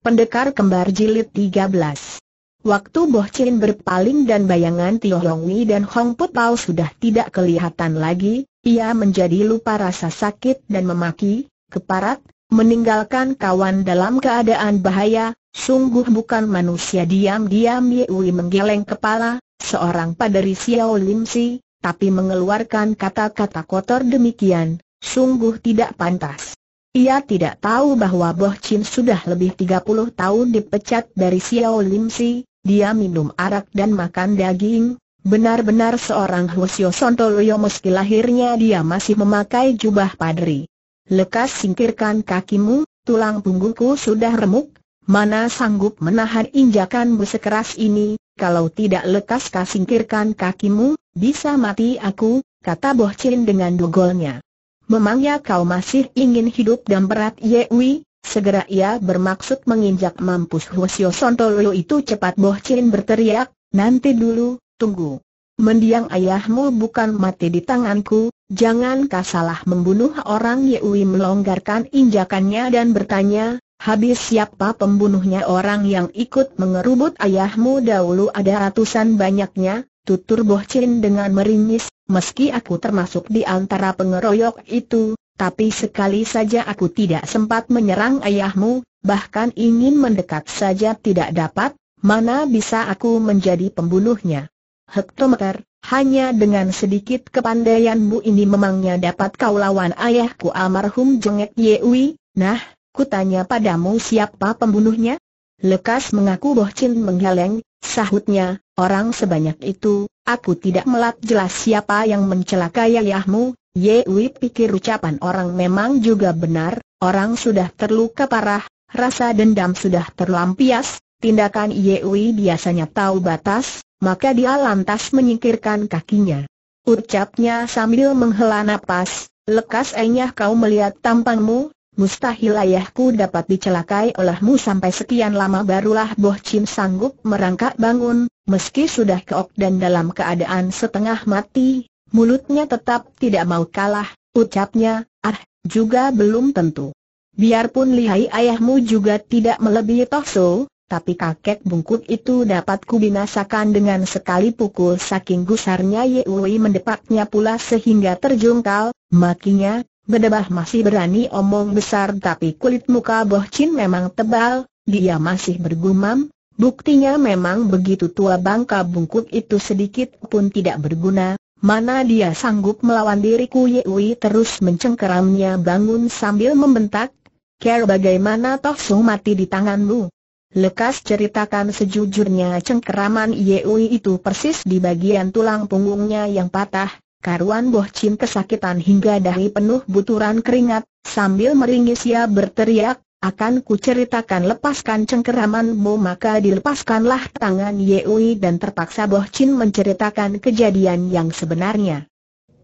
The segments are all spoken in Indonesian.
Pendekar Kembar Jilid 13 Waktu Boh Chin berpaling dan bayangan Tio Long Wei dan Hong Po Pao sudah tidak kelihatan lagi, ia menjadi lupa rasa sakit dan memaki, keparat, meninggalkan kawan dalam keadaan bahaya, sungguh bukan manusia diam-diam Ye Wei menggeleng kepala, seorang paderi Xiao Lim Si, tapi mengeluarkan kata-kata kotor demikian, sungguh tidak pantas. Ia tidak tahu bahwa Boh Chin sudah lebih 30 tahun dipecat dari Xiao Lim Si, dia minum arak dan makan daging, benar-benar seorang Hwasyo Sontoloyo meski lahirnya dia masih memakai jubah padri. Lekas singkirkan kakimu, tulang punggungku sudah remuk, mana sanggup menahan injakan sekeras ini, kalau tidak lekas kasingkirkan kakimu, bisa mati aku, kata Boh Chin dengan dugolnya memangnya kau masih ingin hidup dan berat Ye Wi? Segera ia bermaksud menginjak mampus Huasio Sontolo itu cepat Boh Chin berteriak, nanti dulu, tunggu. Mendiang ayahmu bukan mati di tanganku, jangan kau salah membunuh orang Ye Wi melonggarkan injakannya dan bertanya, habis siapa pembunuhnya orang yang ikut mengerubut ayahmu dahulu ada ratusan banyaknya, tutur Boh Chin dengan meringis, meski aku termasuk di antara pengeroyok itu, tapi sekali saja aku tidak sempat menyerang ayahmu, bahkan ingin mendekat saja tidak dapat, mana bisa aku menjadi pembunuhnya. Hektometer, hanya dengan sedikit kepandaianmu ini memangnya dapat kau lawan ayahku almarhum Jengek Yewi, nah, kutanya padamu siapa pembunuhnya? Lekas mengaku Boh Chin menggeleng, sahutnya, Orang sebanyak itu, aku tidak melihat jelas siapa yang mencelakai ayahmu, Wei pikir ucapan orang memang juga benar, orang sudah terluka parah, rasa dendam sudah terlampias, tindakan Wei biasanya tahu batas, maka dia lantas menyingkirkan kakinya. Ucapnya sambil menghela napas, lekas enyah kau melihat tampangmu, Mustahil ayahku dapat dicelakai olehmu sampai sekian lama barulah Boh Chin sanggup merangkak bangun, meski sudah keok dan dalam keadaan setengah mati, mulutnya tetap tidak mau kalah, ucapnya, ah, juga belum tentu. Biarpun lihai ayahmu juga tidak melebihi Tohso, tapi kakek bungkuk itu dapat kubinasakan dengan sekali pukul saking gusarnya Yewi mendepaknya pula sehingga terjungkal, makinya, Bedebah masih berani omong besar tapi kulit muka Boh Chin memang tebal, dia masih bergumam, buktinya memang begitu tua bangka bungkuk itu sedikit pun tidak berguna, mana dia sanggup melawan diriku Ye Yewi terus mencengkeramnya bangun sambil membentak, Care bagaimana Toh Su mati di tanganmu? Lekas ceritakan sejujurnya cengkeraman Ye Yewi itu persis di bagian tulang punggungnya yang patah, Karuan Boh Chin kesakitan hingga dahi penuh buturan keringat, sambil meringis ia berteriak, akan ku ceritakan lepaskan cengkeramanmu maka dilepaskanlah tangan Yeui dan terpaksa Boh Chin menceritakan kejadian yang sebenarnya.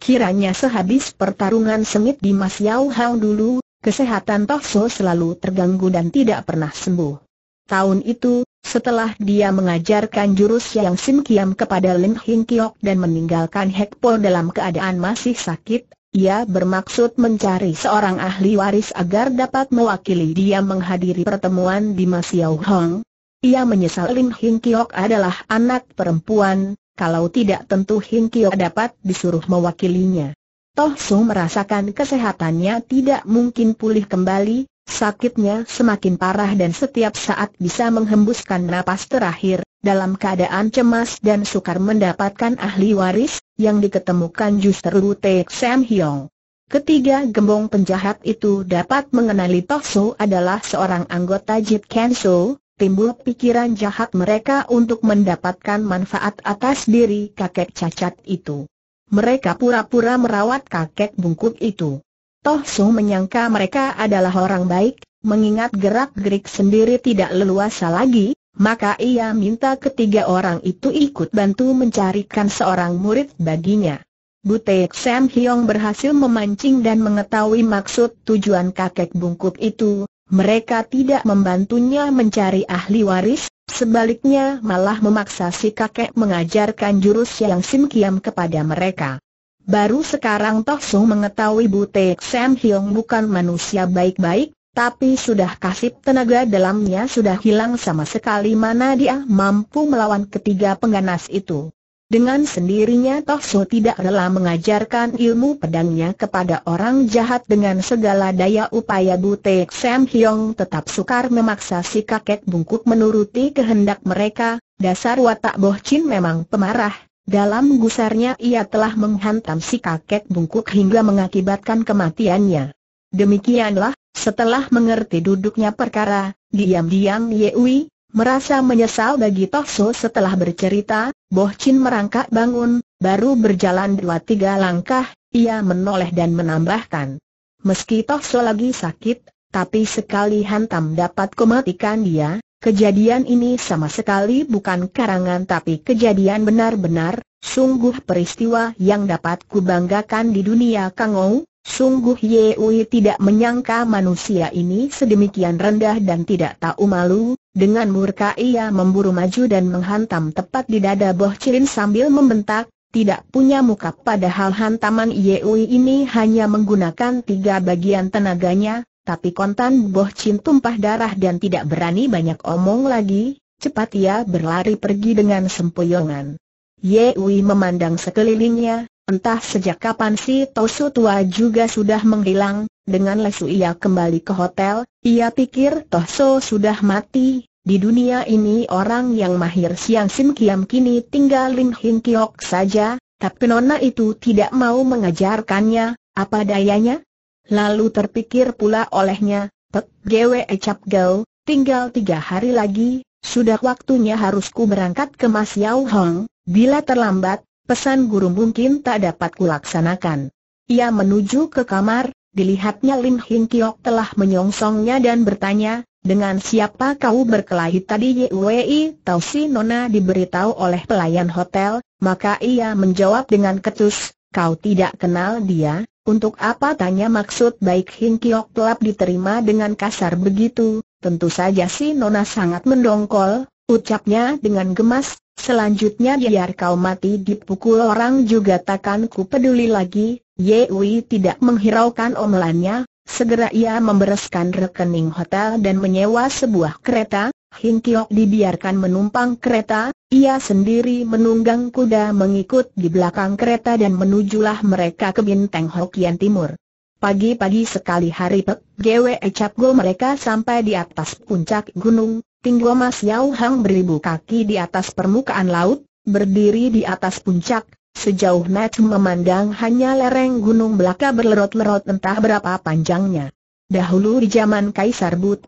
Kiranya sehabis pertarungan sengit di Mas Yao Hao dulu, kesehatan Toh So selalu terganggu dan tidak pernah sembuh. Tahun itu, setelah dia mengajarkan jurus yang Sim Kiam kepada Lin Hing Kiok dan meninggalkan Hek Po dalam keadaan masih sakit, ia bermaksud mencari seorang ahli waris agar dapat mewakili dia menghadiri pertemuan di Masiau Hong. Ia menyesal Lin Hing Kiok adalah anak perempuan, kalau tidak tentu Hing Kiok dapat disuruh mewakilinya. Toh Su merasakan kesehatannya tidak mungkin pulih kembali, Sakitnya semakin parah dan setiap saat bisa menghembuskan napas terakhir, dalam keadaan cemas dan sukar mendapatkan ahli waris, yang diketemukan justru Tek Sam Hyong. Ketiga gembong penjahat itu dapat mengenali So adalah seorang anggota Jit Kenso, timbul pikiran jahat mereka untuk mendapatkan manfaat atas diri kakek cacat itu. Mereka pura-pura merawat kakek bungkuk itu. Toh Su menyangka mereka adalah orang baik, mengingat gerak-gerik sendiri tidak leluasa lagi, maka ia minta ketiga orang itu ikut bantu mencarikan seorang murid baginya. Butek Sam Hyong berhasil memancing dan mengetahui maksud tujuan kakek bungkuk itu, mereka tidak membantunya mencari ahli waris, sebaliknya malah memaksa si kakek mengajarkan jurus yang Sim Kiam kepada mereka. Baru sekarang Toh Sung mengetahui Butek Sam Hyung bukan manusia baik-baik, tapi sudah kasih tenaga dalamnya sudah hilang sama sekali mana dia mampu melawan ketiga pengganas itu. Dengan sendirinya Toh Su tidak rela mengajarkan ilmu pedangnya kepada orang jahat dengan segala daya upaya Butek Sam Hyong tetap sukar memaksa si kakek bungkuk menuruti kehendak mereka, dasar watak Boh memang pemarah, dalam gusarnya ia telah menghantam si kakek bungkuk hingga mengakibatkan kematiannya. Demikianlah, setelah mengerti duduknya perkara, diam-diam Yewi, merasa menyesal bagi Tohso setelah bercerita, Boh Chin merangkak bangun, baru berjalan dua tiga langkah, ia menoleh dan menambahkan. Meski Tohso lagi sakit, tapi sekali hantam dapat kematikan dia, Kejadian ini sama sekali bukan karangan tapi kejadian benar-benar, sungguh peristiwa yang dapat kubanggakan di dunia Kangou, sungguh Ye Ui tidak menyangka manusia ini sedemikian rendah dan tidak tahu malu, dengan murka ia memburu maju dan menghantam tepat di dada Boh Cilin sambil membentak, tidak punya muka padahal hantaman Ye Ui ini hanya menggunakan tiga bagian tenaganya, tapi kontan Boh Chin tumpah darah dan tidak berani banyak omong lagi, cepat ia berlari pergi dengan sempoyongan. Wei memandang sekelilingnya, entah sejak kapan si Tosu tua juga sudah menghilang, dengan lesu ia kembali ke hotel, ia pikir Tosu sudah mati, di dunia ini orang yang mahir siang sim kiam kini tinggal Lin Hin Kiok saja, tapi nona itu tidak mau mengajarkannya, apa dayanya? Lalu terpikir pula olehnya, Pek Gwe Ecap Gau, tinggal tiga hari lagi, sudah waktunya harusku berangkat ke Mas Yau Hong, bila terlambat, pesan guru mungkin tak dapat kulaksanakan. Ia menuju ke kamar, dilihatnya Lim Hing Kiok telah menyongsongnya dan bertanya, dengan siapa kau berkelahi tadi Yui Tau si Nona diberitahu oleh pelayan hotel, maka ia menjawab dengan ketus, kau tidak kenal dia, untuk apa tanya maksud baik Hing Kiok pelap diterima dengan kasar begitu, tentu saja si Nona sangat mendongkol, ucapnya dengan gemas, selanjutnya biar kau mati dipukul orang juga takkan ku peduli lagi, Wei tidak menghiraukan omelannya, segera ia membereskan rekening hotel dan menyewa sebuah kereta, Hing Kiok dibiarkan menumpang kereta, ia sendiri menunggang kuda mengikut di belakang kereta dan menujulah mereka ke Binteng Hokian Timur. Pagi-pagi sekali hari Pek Gwe Cap Go mereka sampai di atas puncak gunung, Tinggo Mas Yau Hang beribu kaki di atas permukaan laut, berdiri di atas puncak, sejauh mata memandang hanya lereng gunung belaka berlerot-lerot entah berapa panjangnya. Dahulu di zaman Kaisar Bute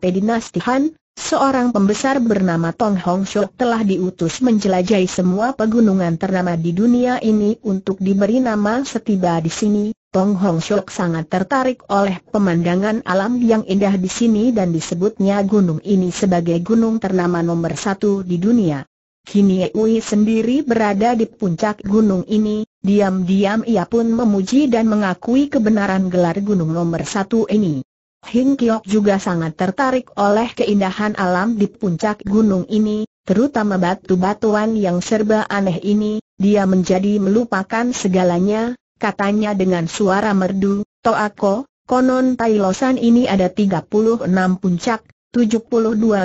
Han, Seorang pembesar bernama Tong Hong Shok telah diutus menjelajahi semua pegunungan ternama di dunia ini untuk diberi nama setiba di sini. Tong Hong Shok sangat tertarik oleh pemandangan alam yang indah di sini dan disebutnya gunung ini sebagai gunung ternama nomor satu di dunia. Kini Ui sendiri berada di puncak gunung ini, diam-diam ia pun memuji dan mengakui kebenaran gelar gunung nomor satu ini. Hing Kiok juga sangat tertarik oleh keindahan alam di puncak gunung ini, terutama batu-batuan yang serba aneh ini, dia menjadi melupakan segalanya, katanya dengan suara merdu, Toako, konon Tailosan ini ada 36 puncak, 72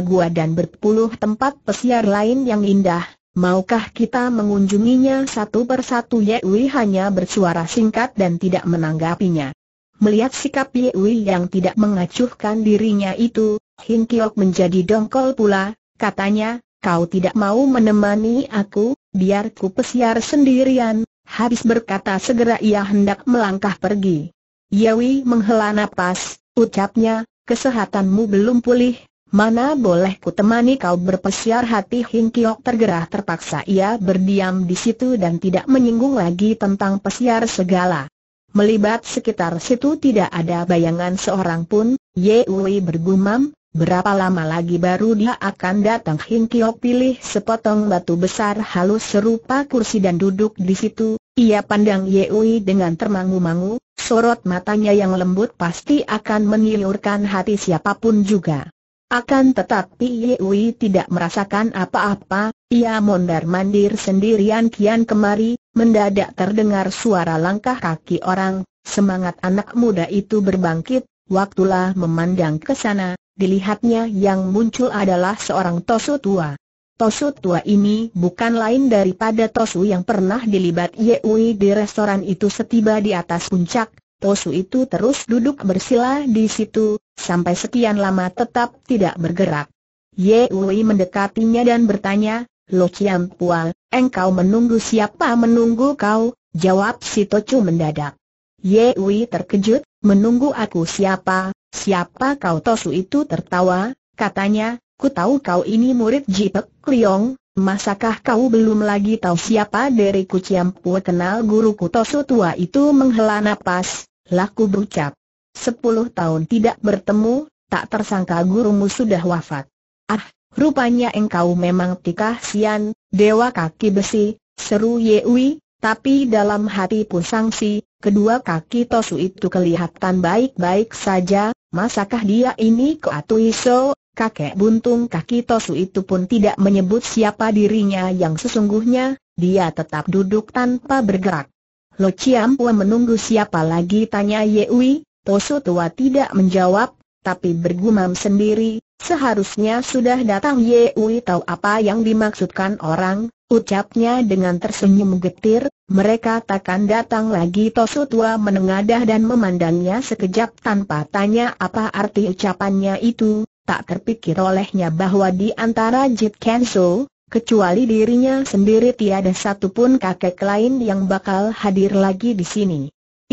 gua dan berpuluh tempat pesiar lain yang indah, Maukah kita mengunjunginya satu persatu Yewi hanya bersuara singkat dan tidak menanggapinya Melihat sikap Ye yang tidak mengacuhkan dirinya itu, Hinkyok Kiok menjadi dongkol pula, katanya, kau tidak mau menemani aku, biar ku pesiar sendirian, habis berkata segera ia hendak melangkah pergi. Ye menghela napas, ucapnya, kesehatanmu belum pulih, mana boleh ku temani kau berpesiar hati Hinkyok Kiok tergerah terpaksa ia berdiam di situ dan tidak menyinggung lagi tentang pesiar segala. Melibat sekitar situ tidak ada bayangan seorang pun, Ye Wei bergumam, berapa lama lagi baru dia akan datang Hing Kiok pilih sepotong batu besar halus serupa kursi dan duduk di situ, ia pandang Ye Wei dengan termangu-mangu, sorot matanya yang lembut pasti akan menyilurkan hati siapapun juga. Akan tetapi Ye Wei tidak merasakan apa-apa, ia mondar-mandir sendirian kian kemari, mendadak terdengar suara langkah kaki orang, semangat anak muda itu berbangkit, waktulah memandang ke sana, dilihatnya yang muncul adalah seorang tosu tua. Tosu tua ini bukan lain daripada Tosu yang pernah dilibat Yewi di restoran itu setiba di atas puncak. Tosu itu terus duduk bersila di situ, sampai sekian lama tetap tidak bergerak. Yewi mendekatinya dan bertanya, Lo Chiam Pua, engkau menunggu siapa menunggu kau, jawab si Tocu mendadak. Yewi terkejut, menunggu aku siapa, siapa kau Tosu itu tertawa, katanya, ku tahu kau ini murid Jipek Kliong, masakah kau belum lagi tahu siapa ku Chiam Pua kenal guruku Tosu tua itu menghela napas, laku berucap. Sepuluh tahun tidak bertemu, tak tersangka gurumu sudah wafat. Ah, Rupanya engkau memang tikah sian, dewa kaki besi, seru Yewi, tapi dalam hati pun sangsi, kedua kaki Tosu itu kelihatan baik-baik saja, masakah dia ini Atuiso, kakek buntung kaki Tosu itu pun tidak menyebut siapa dirinya yang sesungguhnya, dia tetap duduk tanpa bergerak. Lo ciampu menunggu siapa lagi tanya Yewi, Tosu tua tidak menjawab, tapi bergumam sendiri, Seharusnya sudah datang Yui tahu apa yang dimaksudkan orang, ucapnya dengan tersenyum getir, mereka takkan datang lagi Tosu tua menengadah dan memandangnya sekejap tanpa tanya apa arti ucapannya itu, tak terpikir olehnya bahwa di antara Jit Kenso, kecuali dirinya sendiri tiada satupun kakek lain yang bakal hadir lagi di sini.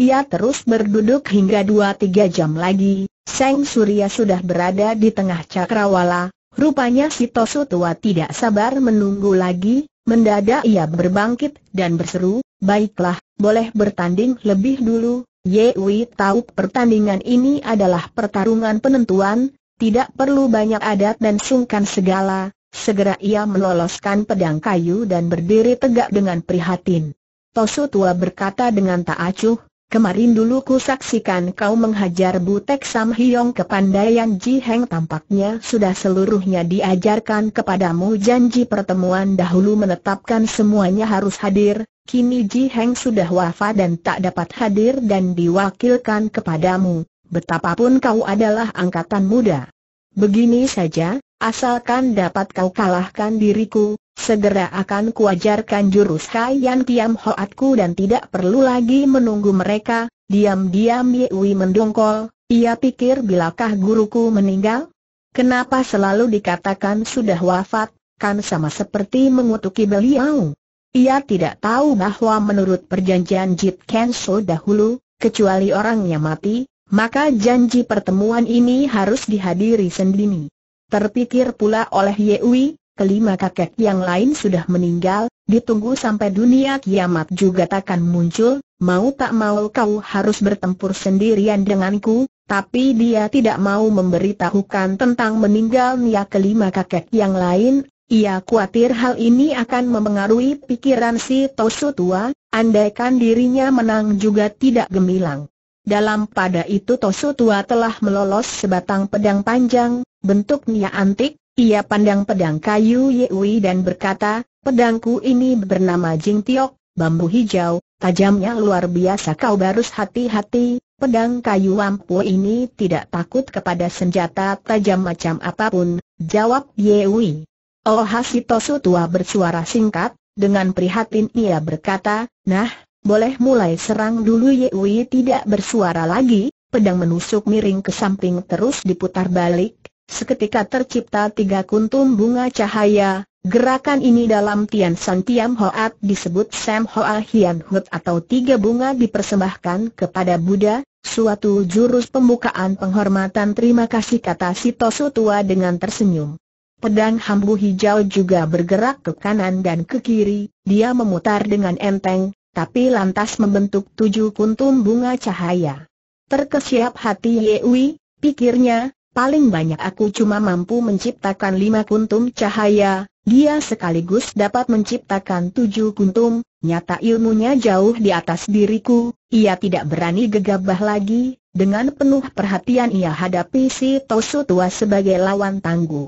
Ia terus berduduk hingga dua tiga jam lagi, Seng Surya sudah berada di tengah cakrawala, rupanya si Tosu tua tidak sabar menunggu lagi, mendadak ia berbangkit dan berseru, baiklah, boleh bertanding lebih dulu, Ye Wei tahu pertandingan ini adalah pertarungan penentuan, tidak perlu banyak adat dan sungkan segala, segera ia meloloskan pedang kayu dan berdiri tegak dengan prihatin. Tosu tua berkata dengan tak acuh, Kemarin dulu ku saksikan kau menghajar Butek Sam ke pandayan Ji Heng tampaknya sudah seluruhnya diajarkan kepadamu janji pertemuan dahulu menetapkan semuanya harus hadir, kini Ji Heng sudah wafat dan tak dapat hadir dan diwakilkan kepadamu, betapapun kau adalah angkatan muda. Begini saja, asalkan dapat kau kalahkan diriku, Segera akan kuajarkan jurus yang Tiam Hoatku dan tidak perlu lagi menunggu mereka, diam-diam Yui mendongkol, ia pikir bilakah guruku meninggal? Kenapa selalu dikatakan sudah wafat, kan sama seperti mengutuki beliau? Ia tidak tahu bahwa menurut perjanjian Jit Kenso dahulu, kecuali orangnya mati, maka janji pertemuan ini harus dihadiri sendiri. Terpikir pula oleh Yui, kelima kakek yang lain sudah meninggal, ditunggu sampai dunia kiamat juga takkan muncul, mau tak mau kau harus bertempur sendirian denganku, tapi dia tidak mau memberitahukan tentang meninggalnya kelima kakek yang lain, ia khawatir hal ini akan memengaruhi pikiran si Tosu tua, andaikan dirinya menang juga tidak gemilang. Dalam pada itu Tosu tua telah melolos sebatang pedang panjang, bentuknya antik, ia pandang pedang kayu Yewi dan berkata, pedangku ini bernama Jing Tiok, bambu hijau, tajamnya luar biasa kau harus hati-hati, pedang kayu ampu ini tidak takut kepada senjata tajam macam apapun, jawab Yewi. Oh Hasitosu tua bersuara singkat, dengan prihatin ia berkata, nah, boleh mulai serang dulu Yewi tidak bersuara lagi, pedang menusuk miring ke samping terus diputar balik, Seketika tercipta tiga kuntum bunga cahaya, gerakan ini dalam Tian San Tiam Hoat disebut Sam Hoa Hian Hut atau tiga bunga dipersembahkan kepada Buddha, suatu jurus pembukaan penghormatan terima kasih kata si Tosu Tua dengan tersenyum. Pedang hambu hijau juga bergerak ke kanan dan ke kiri, dia memutar dengan enteng, tapi lantas membentuk tujuh kuntum bunga cahaya. Terkesiap hati Yewi, pikirnya, Paling banyak aku cuma mampu menciptakan lima kuntum cahaya, dia sekaligus dapat menciptakan tujuh kuntum, nyata ilmunya jauh di atas diriku, ia tidak berani gegabah lagi, dengan penuh perhatian ia hadapi si Tosu Tua sebagai lawan tangguh.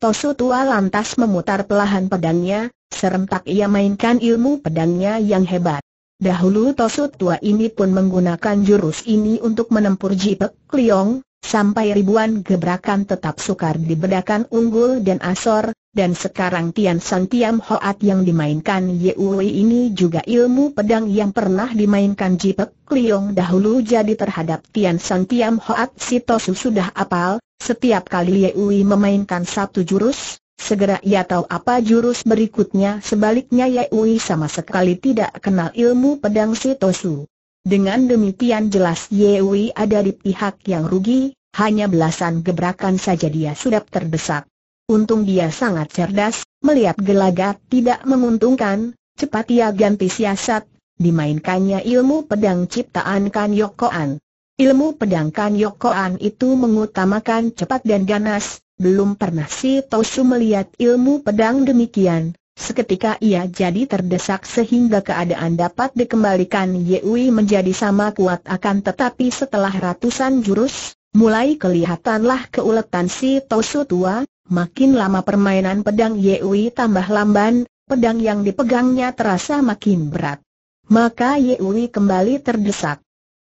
Tosu Tua lantas memutar pelahan pedangnya, serentak ia mainkan ilmu pedangnya yang hebat. Dahulu Tosu Tua ini pun menggunakan jurus ini untuk menempur Jipek Kliong, Sampai ribuan gebrakan tetap sukar dibedakan unggul dan asor, dan sekarang Tian San Tiam Hoat yang dimainkan Ye Wei ini juga ilmu pedang yang pernah dimainkan Jipek Kliong dahulu jadi terhadap Tian San Tiam Hoat si Tosu sudah apal, setiap kali Ye Wei memainkan satu jurus, segera ia tahu apa jurus berikutnya sebaliknya Ye Wei sama sekali tidak kenal ilmu pedang si Tosu. Dengan demikian jelas Yewi ada di pihak yang rugi, hanya belasan gebrakan saja dia sudah terdesak. Untung dia sangat cerdas, melihat gelagat tidak menguntungkan, cepat ia ganti siasat, dimainkannya ilmu pedang ciptaan Kan Yokoan. Ilmu pedang Kan Yokoan itu mengutamakan cepat dan ganas, belum pernah si Tosu melihat ilmu pedang demikian, Seketika ia jadi terdesak sehingga keadaan dapat dikembalikan Yui menjadi sama kuat akan tetapi setelah ratusan jurus, mulai kelihatanlah keuletan si Tosu tua, makin lama permainan pedang Yui tambah lamban, pedang yang dipegangnya terasa makin berat. Maka Yui kembali terdesak.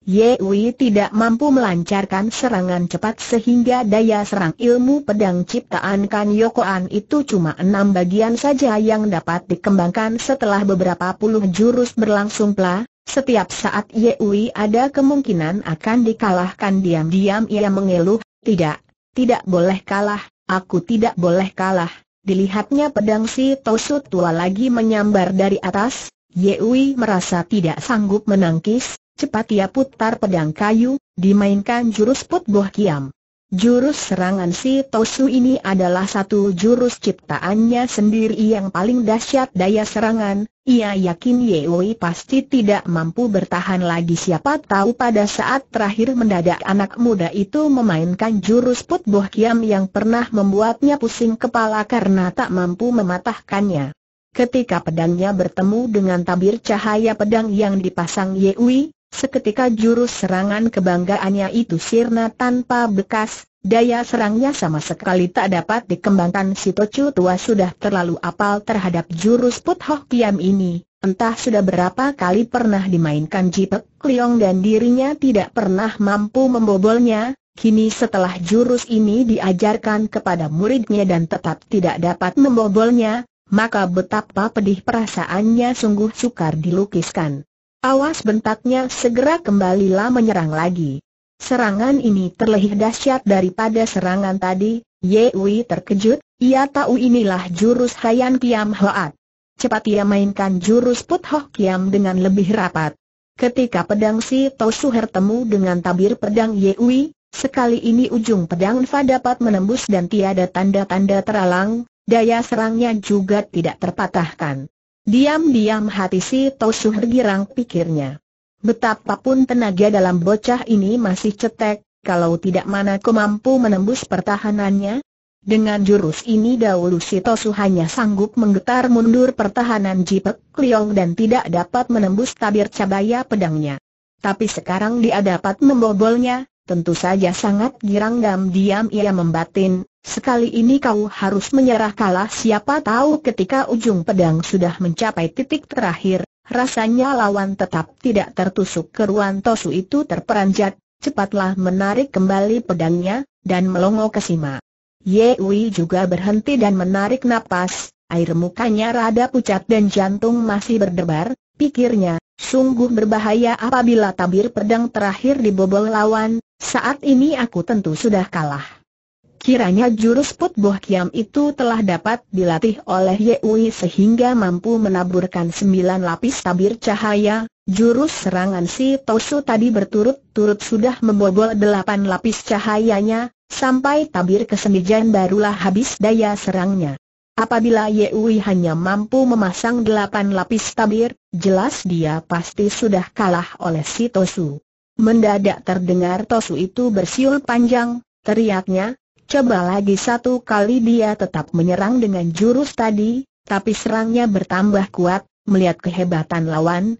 Yewi tidak mampu melancarkan serangan cepat sehingga daya serang ilmu pedang ciptaan Kan Yokoan itu cuma enam bagian saja yang dapat dikembangkan setelah beberapa puluh jurus berlangsung pula. Setiap saat Yewi ada kemungkinan akan dikalahkan diam-diam ia mengeluh, tidak, tidak boleh kalah, aku tidak boleh kalah. Dilihatnya pedang si Tosut tua lagi menyambar dari atas, Yewi merasa tidak sanggup menangkis, Cepat ia putar pedang kayu, dimainkan jurus Put Boh Kiam. Jurus serangan si Tosu ini adalah satu jurus ciptaannya sendiri yang paling dahsyat daya serangan, ia yakin Wei pasti tidak mampu bertahan lagi siapa tahu pada saat terakhir mendadak anak muda itu memainkan jurus Put Boh Kiam yang pernah membuatnya pusing kepala karena tak mampu mematahkannya. Ketika pedangnya bertemu dengan tabir cahaya pedang yang dipasang Yewi, Seketika jurus serangan kebanggaannya itu sirna tanpa bekas, daya serangnya sama sekali tak dapat dikembangkan si Tocu tua sudah terlalu apal terhadap jurus Put Hoh Kiam ini. Entah sudah berapa kali pernah dimainkan Jipek Kliong dan dirinya tidak pernah mampu membobolnya, Kini setelah jurus ini diajarkan kepada muridnya dan tetap tidak dapat membobolnya, maka betapa pedih perasaannya sungguh sukar dilukiskan. Awas bentaknya segera kembalilah menyerang lagi. Serangan ini terlebih dahsyat daripada serangan tadi, Ye Wei terkejut, ia tahu inilah jurus Hayan Kiam Hoat. Cepat ia mainkan jurus Put Hoh Kiam dengan lebih rapat. Ketika pedang si Tosuher temu dengan tabir pedang Ye Wei, sekali ini ujung pedang Fa dapat menembus dan tiada tanda-tanda teralang, daya serangnya juga tidak terpatahkan. Diam-diam hati si Tosuh girang pikirnya. Betapapun tenaga dalam bocah ini masih cetek, kalau tidak mana ku mampu menembus pertahanannya. Dengan jurus ini dahulu si Tosu hanya sanggup menggetar mundur pertahanan Jipek Kliong dan tidak dapat menembus tabir cabaya pedangnya. Tapi sekarang dia dapat membobolnya, tentu saja sangat girang dan diam ia membatin, Sekali ini kau harus menyerah kalah siapa tahu ketika ujung pedang sudah mencapai titik terakhir, rasanya lawan tetap tidak tertusuk keruan Tosu itu terperanjat, cepatlah menarik kembali pedangnya, dan melongo ke Sima. wei juga berhenti dan menarik napas, air mukanya rada pucat dan jantung masih berdebar, pikirnya, sungguh berbahaya apabila tabir pedang terakhir dibobol lawan, saat ini aku tentu sudah kalah. Kiranya jurus Put Boh Kiam itu telah dapat dilatih oleh Yewi sehingga mampu menaburkan sembilan lapis tabir cahaya, jurus serangan si Tosu tadi berturut-turut sudah membobol delapan lapis cahayanya, sampai tabir kesemijan barulah habis daya serangnya. Apabila Yewi hanya mampu memasang delapan lapis tabir, jelas dia pasti sudah kalah oleh si Tosu. Mendadak terdengar Tosu itu bersiul panjang, teriaknya, Coba lagi satu kali dia tetap menyerang dengan jurus tadi, tapi serangnya bertambah kuat, melihat kehebatan lawan,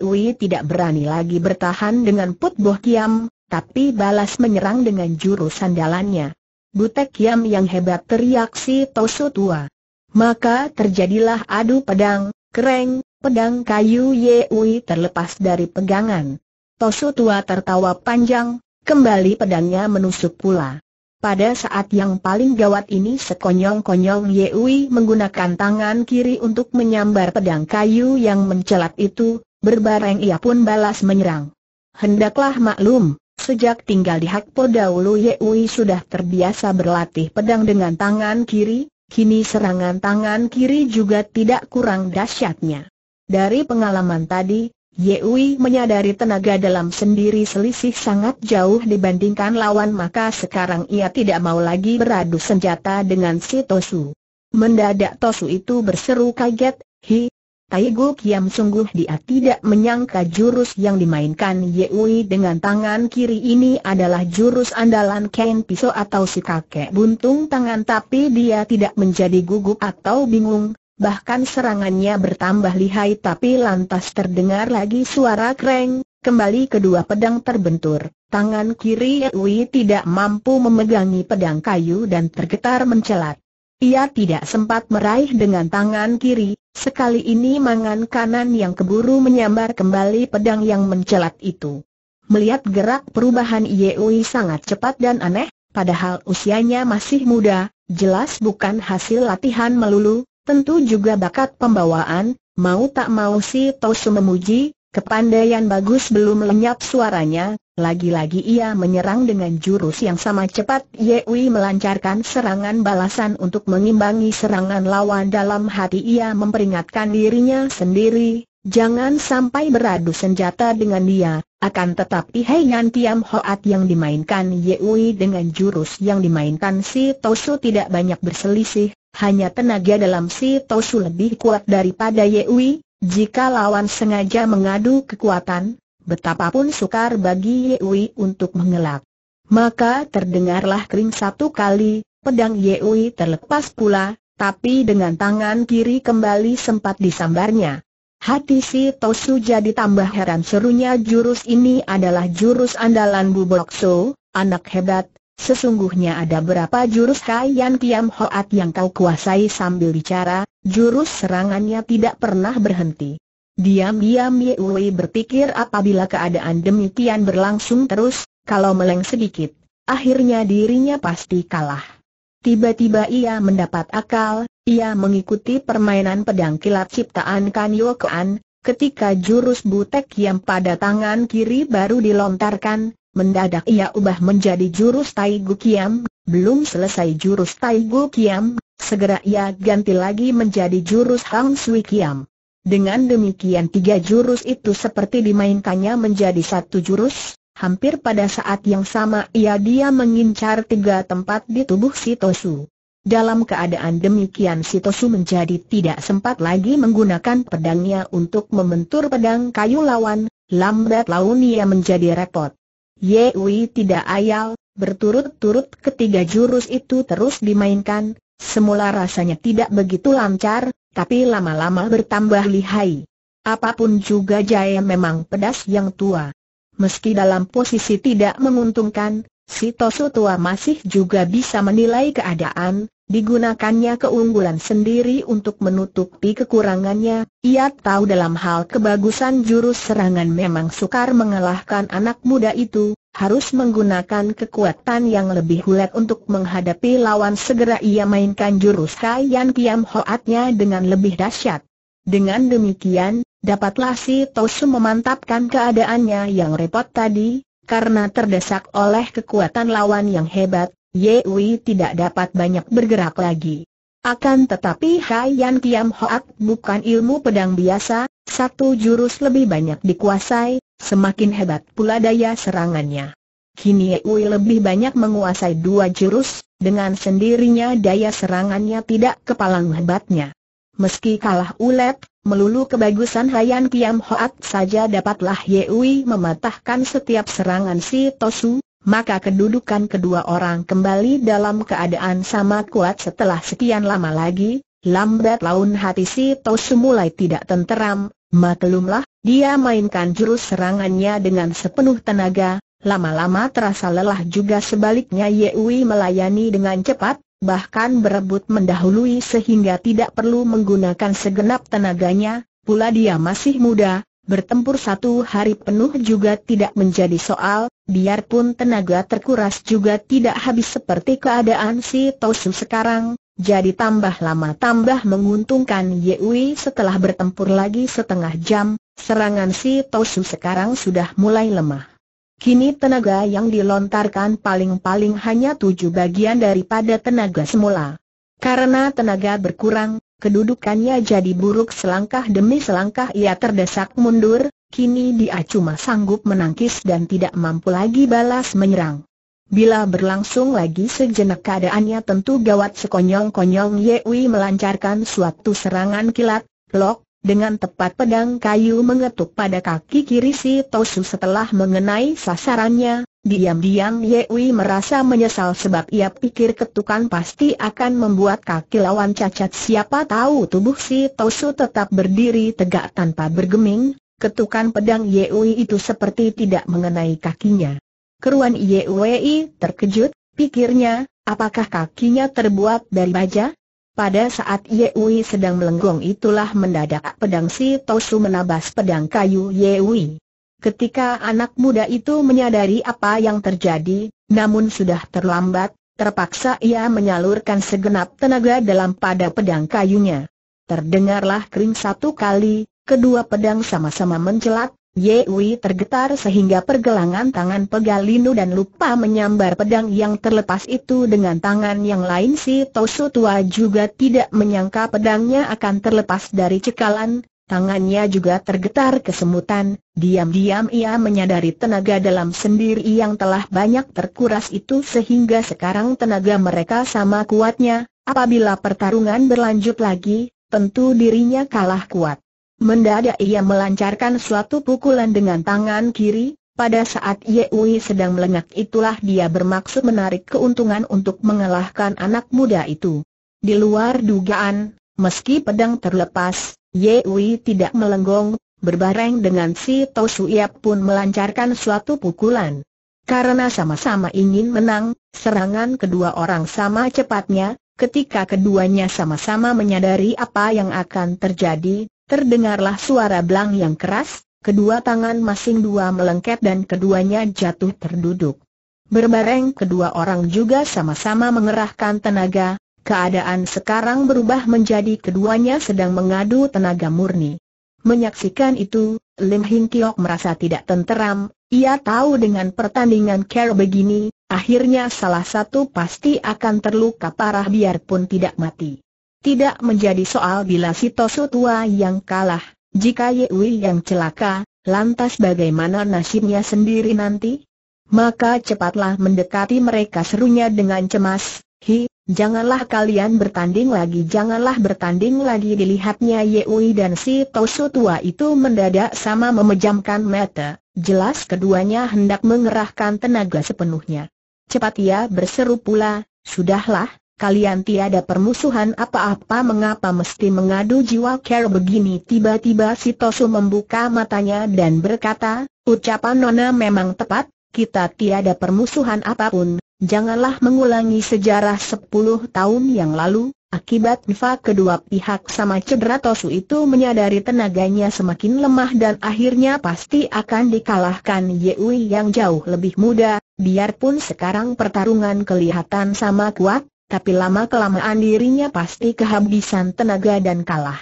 Wei tidak berani lagi bertahan dengan Put Boh Kiam, tapi balas menyerang dengan jurus sandalannya. Butek Kiam yang hebat teriak si Tosu tua. Maka terjadilah adu pedang, kereng, pedang kayu Wei terlepas dari pegangan. Tosu tua tertawa panjang, kembali pedangnya menusuk pula. Pada saat yang paling gawat ini sekonyong-konyong Yewi menggunakan tangan kiri untuk menyambar pedang kayu yang mencelat itu, berbareng ia pun balas menyerang. Hendaklah maklum, sejak tinggal di Hakpo dahulu Yewi sudah terbiasa berlatih pedang dengan tangan kiri, kini serangan tangan kiri juga tidak kurang dahsyatnya. Dari pengalaman tadi, Yui menyadari tenaga dalam sendiri selisih sangat jauh dibandingkan lawan maka sekarang ia tidak mau lagi beradu senjata dengan si Tosu. Mendadak Tosu itu berseru kaget, Hi, Taeguk Kiam sungguh dia tidak menyangka jurus yang dimainkan Yui dengan tangan kiri ini adalah jurus andalan Ken Piso atau si kakek buntung tangan tapi dia tidak menjadi gugup atau bingung, bahkan serangannya bertambah lihai tapi lantas terdengar lagi suara kreng, kembali kedua pedang terbentur. Tangan kiri Yui tidak mampu memegangi pedang kayu dan tergetar mencelat. Ia tidak sempat meraih dengan tangan kiri, sekali ini mangan kanan yang keburu menyambar kembali pedang yang mencelat itu. Melihat gerak perubahan Yui sangat cepat dan aneh, padahal usianya masih muda, jelas bukan hasil latihan melulu, Tentu juga bakat pembawaan, mau tak mau si Tosu memuji, kepandaian bagus belum lenyap suaranya, lagi-lagi ia menyerang dengan jurus yang sama cepat Yewi melancarkan serangan balasan untuk mengimbangi serangan lawan dalam hati ia memperingatkan dirinya sendiri, Jangan sampai beradu senjata dengan dia, akan tetapi Nyan Tiam Hoat yang dimainkan Yeui dengan jurus yang dimainkan si Tosu tidak banyak berselisih, hanya tenaga dalam si Tosu lebih kuat daripada Yeui, jika lawan sengaja mengadu kekuatan, betapapun sukar bagi Yeui untuk mengelak. Maka terdengarlah kering satu kali, pedang Yeui terlepas pula, tapi dengan tangan kiri kembali sempat disambarnya. Hati si Tosu jadi tambah heran serunya jurus ini adalah jurus andalan Bu Bokso, anak hebat, sesungguhnya ada berapa jurus Kaian Kiam Hoat yang kau kuasai sambil bicara, jurus serangannya tidak pernah berhenti. Diam-diam Ye Wei berpikir apabila keadaan demikian berlangsung terus, kalau meleng sedikit, akhirnya dirinya pasti kalah. Tiba-tiba ia mendapat akal, ia mengikuti permainan pedang kilat ciptaan Kan Yokoan, ketika jurus butek yang pada tangan kiri baru dilontarkan, mendadak ia ubah menjadi jurus Tai Gu Kiam, belum selesai jurus Tai Gu Kiam, segera ia ganti lagi menjadi jurus Hang Sui Kiam. Dengan demikian tiga jurus itu seperti dimainkannya menjadi satu jurus, Hampir pada saat yang sama ia dia mengincar tiga tempat di tubuh Sitosu. Dalam keadaan demikian Sitosu menjadi tidak sempat lagi menggunakan pedangnya untuk membentur pedang kayu lawan, lambat laun ia menjadi repot. Yewi tidak ayal, berturut-turut ketiga jurus itu terus dimainkan, semula rasanya tidak begitu lancar, tapi lama-lama bertambah lihai. Apapun juga jaya memang pedas yang tua. Meski dalam posisi tidak menguntungkan, si Tosu tua masih juga bisa menilai keadaan, digunakannya keunggulan sendiri untuk menutupi kekurangannya, ia tahu dalam hal kebagusan jurus serangan memang sukar mengalahkan anak muda itu, harus menggunakan kekuatan yang lebih hulet untuk menghadapi lawan segera ia mainkan jurus kian Kiam Hoatnya dengan lebih dahsyat. Dengan demikian, dapatlah si Tosu memantapkan keadaannya yang repot tadi, karena terdesak oleh kekuatan lawan yang hebat, Ye Wei tidak dapat banyak bergerak lagi. Akan tetapi Hai Yan Kiam Hoat bukan ilmu pedang biasa, satu jurus lebih banyak dikuasai, semakin hebat pula daya serangannya. Kini Ye Wei lebih banyak menguasai dua jurus, dengan sendirinya daya serangannya tidak kepalang hebatnya. Meski kalah ulet, melulu kebagusan Hayan Kiam Hoat saja dapatlah Yewi mematahkan setiap serangan si Tosu, maka kedudukan kedua orang kembali dalam keadaan sama kuat setelah sekian lama lagi, lambat laun hati si Tosu mulai tidak tenteram, maklumlah, dia mainkan jurus serangannya dengan sepenuh tenaga, lama-lama terasa lelah juga sebaliknya Yewi melayani dengan cepat, bahkan berebut mendahului sehingga tidak perlu menggunakan segenap tenaganya, pula dia masih muda, bertempur satu hari penuh juga tidak menjadi soal, biarpun tenaga terkuras juga tidak habis seperti keadaan si Tosu sekarang, jadi tambah lama tambah menguntungkan Yewi setelah bertempur lagi setengah jam, serangan si Tosu sekarang sudah mulai lemah. Kini tenaga yang dilontarkan paling-paling hanya tujuh bagian daripada tenaga semula. Karena tenaga berkurang, kedudukannya jadi buruk selangkah demi selangkah ia terdesak mundur, kini dia cuma sanggup menangkis dan tidak mampu lagi balas menyerang. Bila berlangsung lagi sejenak keadaannya tentu gawat sekonyong-konyong Yewi melancarkan suatu serangan kilat, lok, dengan tepat pedang kayu mengetuk pada kaki kiri si Tosu setelah mengenai sasarannya, diam-diam Yewi merasa menyesal sebab ia pikir ketukan pasti akan membuat kaki lawan cacat siapa tahu tubuh si Tosu tetap berdiri tegak tanpa bergeming, ketukan pedang Yewi itu seperti tidak mengenai kakinya. Keruan Yewi terkejut, pikirnya, apakah kakinya terbuat dari baja? Pada saat Yewi sedang melenggong itulah mendadak pedang si Tosu menabas pedang kayu Yewi. Ketika anak muda itu menyadari apa yang terjadi, namun sudah terlambat, terpaksa ia menyalurkan segenap tenaga dalam pada pedang kayunya. Terdengarlah kering satu kali, kedua pedang sama-sama mencelat, Wei tergetar sehingga pergelangan tangan pegal Pegalinu dan lupa menyambar pedang yang terlepas itu dengan tangan yang lain si Tosu tua juga tidak menyangka pedangnya akan terlepas dari cekalan, tangannya juga tergetar kesemutan, diam-diam ia menyadari tenaga dalam sendiri yang telah banyak terkuras itu sehingga sekarang tenaga mereka sama kuatnya, apabila pertarungan berlanjut lagi, tentu dirinya kalah kuat. Mendadak ia melancarkan suatu pukulan dengan tangan kiri, pada saat Yewi sedang melengak itulah dia bermaksud menarik keuntungan untuk mengalahkan anak muda itu. Di luar dugaan, meski pedang terlepas, Yewi tidak melenggong, berbareng dengan si Tosu ia pun melancarkan suatu pukulan. Karena sama-sama ingin menang, serangan kedua orang sama cepatnya, ketika keduanya sama-sama menyadari apa yang akan terjadi, Terdengarlah suara belang yang keras, kedua tangan masing dua melengket dan keduanya jatuh terduduk. Berbareng kedua orang juga sama-sama mengerahkan tenaga, keadaan sekarang berubah menjadi keduanya sedang mengadu tenaga murni. Menyaksikan itu, Lim Hing Kiok merasa tidak tenteram, ia tahu dengan pertandingan care begini, akhirnya salah satu pasti akan terluka parah biarpun tidak mati. Tidak menjadi soal bila si Toso tua yang kalah, jika Yewi yang celaka, lantas bagaimana nasibnya sendiri nanti? Maka cepatlah mendekati mereka serunya dengan cemas, hi, janganlah kalian bertanding lagi janganlah bertanding lagi dilihatnya Yewi dan si Toso tua itu mendadak sama memejamkan mata, jelas keduanya hendak mengerahkan tenaga sepenuhnya. Cepat ia berseru pula, sudahlah, kalian tiada permusuhan apa-apa mengapa mesti mengadu jiwa care begini tiba-tiba si Tosu membuka matanya dan berkata, ucapan Nona memang tepat, kita tiada permusuhan apapun, janganlah mengulangi sejarah 10 tahun yang lalu, akibat nfa kedua pihak sama cedera Tosu itu menyadari tenaganya semakin lemah dan akhirnya pasti akan dikalahkan Yui yang jauh lebih muda, biarpun sekarang pertarungan kelihatan sama kuat, tapi lama-kelamaan dirinya pasti kehabisan tenaga dan kalah.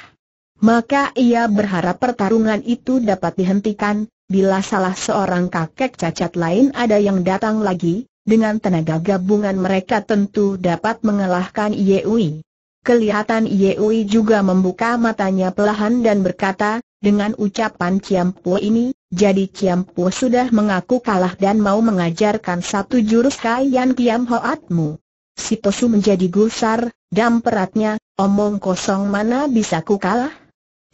Maka ia berharap pertarungan itu dapat dihentikan, bila salah seorang kakek cacat lain ada yang datang lagi, dengan tenaga gabungan mereka tentu dapat mengalahkan Yeui. Kelihatan Yeui juga membuka matanya pelahan dan berkata, dengan ucapan Ciampu ini, jadi Ciampu sudah mengaku kalah dan mau mengajarkan satu jurus Kaian Kiam Hoatmu. Si Tosu menjadi gusar, dam peratnya, omong kosong mana bisa ku kalah?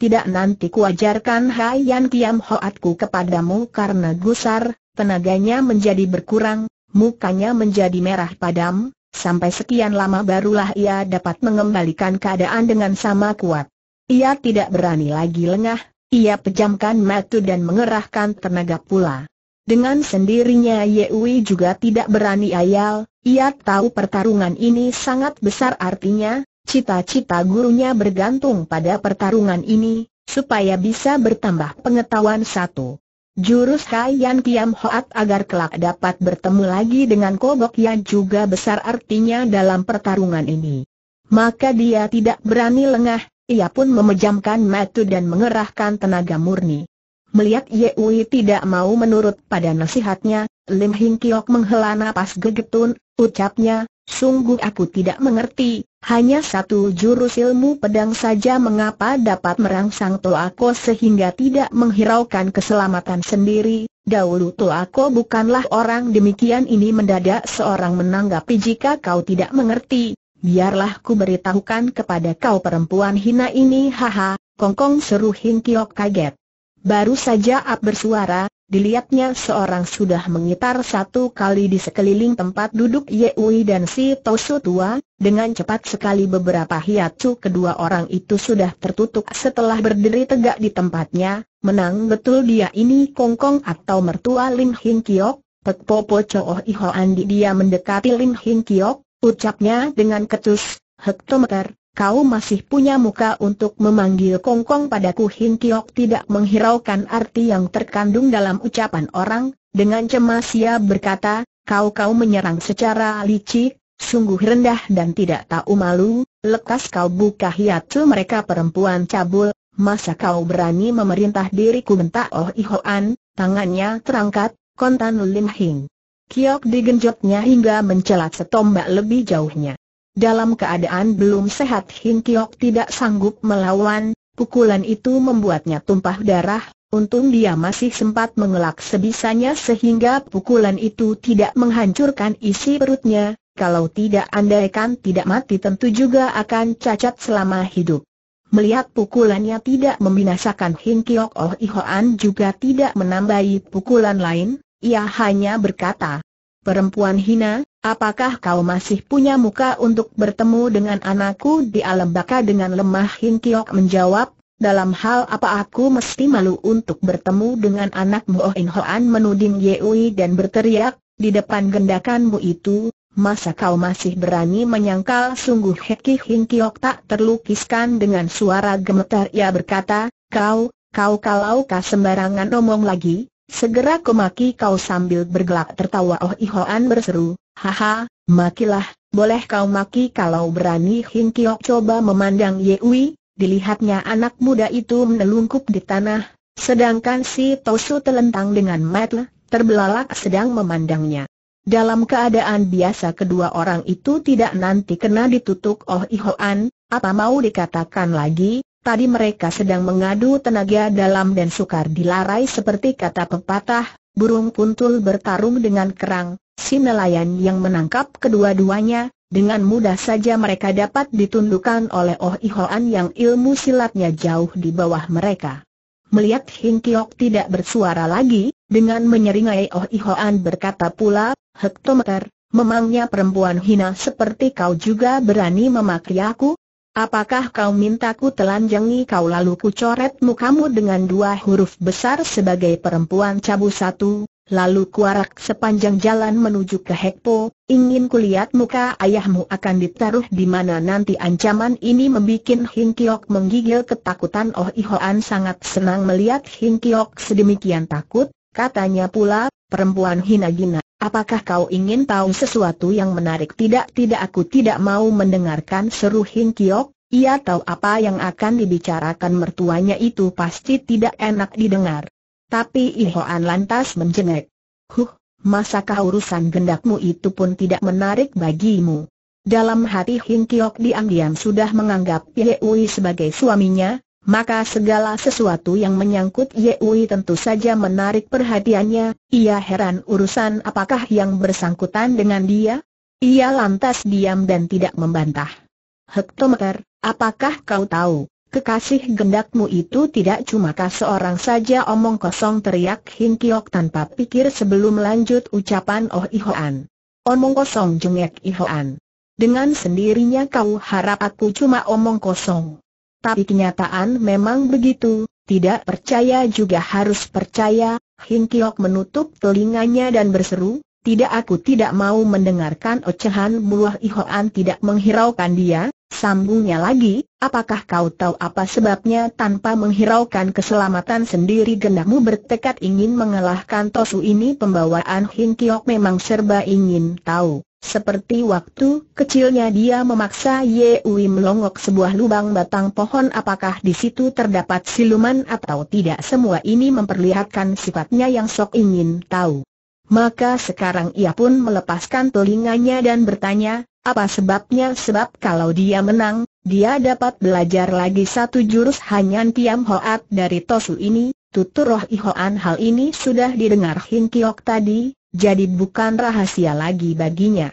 Tidak nanti ku ajarkan Yan Kiam Hoatku kepadamu karena gusar, tenaganya menjadi berkurang, mukanya menjadi merah padam, sampai sekian lama barulah ia dapat mengembalikan keadaan dengan sama kuat. Ia tidak berani lagi lengah, ia pejamkan mata dan mengerahkan tenaga pula. Dengan sendirinya Wei juga tidak berani ayal, ia tahu pertarungan ini sangat besar artinya, cita-cita gurunya bergantung pada pertarungan ini, supaya bisa bertambah pengetahuan satu. Jurus Yan Kiam Hoat agar kelak dapat bertemu lagi dengan Kobok yang juga besar artinya dalam pertarungan ini. Maka dia tidak berani lengah, ia pun memejamkan mata dan mengerahkan tenaga murni. Melihat Ye Ui tidak mau menurut pada nasihatnya, Lim Hing Kiok menghela nafas gegetun, ucapnya, sungguh aku tidak mengerti, hanya satu jurus ilmu pedang saja mengapa dapat merangsang Toako sehingga tidak menghiraukan keselamatan sendiri, dahulu Toako bukanlah orang demikian ini mendadak seorang menanggapi jika kau tidak mengerti, biarlah ku beritahukan kepada kau perempuan hina ini haha, kongkong seru Hing Kiok kaget. Baru saja Ab bersuara, dilihatnya seorang sudah mengitar satu kali di sekeliling tempat duduk Yeui dan si Tosu tua, dengan cepat sekali beberapa hiacu kedua orang itu sudah tertutup setelah berdiri tegak di tempatnya, menang betul dia ini kongkong atau mertua Lim Hing Kiok, Pek Popo Chooh Iho Andi dia mendekati Lim Hing Kiok, ucapnya dengan ketus, hektometer, kau masih punya muka untuk memanggil kongkong padaku Hin Kiok tidak menghiraukan arti yang terkandung dalam ucapan orang, dengan cemas ia berkata, kau-kau menyerang secara licik, sungguh rendah dan tidak tahu malu, lekas kau buka hiatu mereka perempuan cabul, masa kau berani memerintah diriku bentak Oh Ihoan, tangannya terangkat, kontan Lim Hing. Kiok digenjotnya hingga mencelat setombak lebih jauhnya. Dalam keadaan belum sehat Hin Kiok tidak sanggup melawan, pukulan itu membuatnya tumpah darah, untung dia masih sempat mengelak sebisanya sehingga pukulan itu tidak menghancurkan isi perutnya, kalau tidak andaikan tidak mati tentu juga akan cacat selama hidup. Melihat pukulannya tidak membinasakan Hin Kiok Oh Ihoan juga tidak menambahi pukulan lain, ia hanya berkata, Perempuan hina, Apakah kau masih punya muka untuk bertemu dengan anakku di alam baka dengan lemah Hin Kiok menjawab, dalam hal apa aku mesti malu untuk bertemu dengan anakmu Oh In Hoan menuding Yeui dan berteriak, di depan gendakanmu itu, masa kau masih berani menyangkal sungguh Heki Hin Kiok tak terlukiskan dengan suara gemetar ia berkata, kau, kau kalau kau sembarangan omong lagi, segera kumaki kau sambil bergelak tertawa Oh In Hoan berseru, Haha, makilah, boleh kau maki kalau berani Hing Kiok coba memandang Yewi, dilihatnya anak muda itu menelungkup di tanah, sedangkan si Tosu telentang dengan metle, terbelalak sedang memandangnya. Dalam keadaan biasa kedua orang itu tidak nanti kena ditutup Oh Ihoan, apa mau dikatakan lagi, tadi mereka sedang mengadu tenaga dalam dan sukar dilarai seperti kata pepatah, burung puntul bertarung dengan kerang, si nelayan yang menangkap kedua-duanya, dengan mudah saja mereka dapat ditundukkan oleh Oh Ihoan yang ilmu silatnya jauh di bawah mereka. Melihat Hing Kiok tidak bersuara lagi, dengan menyeringai Oh Ihoan berkata pula, Hektometer, memangnya perempuan hina seperti kau juga berani memaki aku? Apakah kau minta ku telanjangi kau lalu ku coret mukamu dengan dua huruf besar sebagai perempuan cabu satu, lalu kuarak sepanjang jalan menuju ke Hekpo, ingin ku lihat muka ayahmu akan ditaruh di mana nanti ancaman ini membuat Hing Kiok menggigil ketakutan Oh Ihoan sangat senang melihat Hing Kiok sedemikian takut, katanya pula, perempuan hina hina. Apakah kau ingin tahu sesuatu yang menarik? Tidak, tidak aku tidak mau mendengarkan seru Hing Kiok, ia tahu apa yang akan dibicarakan mertuanya itu pasti tidak enak didengar. Tapi Ihoan lantas menjengek. Huh, masakah urusan gendakmu itu pun tidak menarik bagimu? Dalam hati Hing Kiok diam-diam sudah menganggap Ye Ui sebagai suaminya, maka segala sesuatu yang menyangkut Ye Wei tentu saja menarik perhatiannya, ia heran urusan apakah yang bersangkutan dengan dia? Ia lantas diam dan tidak membantah. Hektometer, apakah kau tahu, kekasih gendakmu itu tidak cuma kau seorang saja omong kosong teriak Hing Kiok tanpa pikir sebelum lanjut ucapan Oh Ihoan. Omong kosong jengek Ihoan. Dengan sendirinya kau harap aku cuma omong kosong tapi kenyataan memang begitu, tidak percaya juga harus percaya, Hing Kiok menutup telinganya dan berseru, tidak aku tidak mau mendengarkan ocehan buah Ihoan tidak menghiraukan dia, sambungnya lagi, apakah kau tahu apa sebabnya tanpa menghiraukan keselamatan sendiri gendamu bertekad ingin mengalahkan Tosu ini pembawaan Hing Kiok memang serba ingin tahu. Seperti waktu kecilnya dia memaksa Ye Ui melongok sebuah lubang batang pohon apakah di situ terdapat siluman atau tidak semua ini memperlihatkan sifatnya yang sok ingin tahu. Maka sekarang ia pun melepaskan telinganya dan bertanya, apa sebabnya sebab kalau dia menang, dia dapat belajar lagi satu jurus Hanyan Tiam Hoat dari Tosu ini, tutur Roh Ihoan hal ini sudah didengar Hin tadi, jadi bukan rahasia lagi baginya.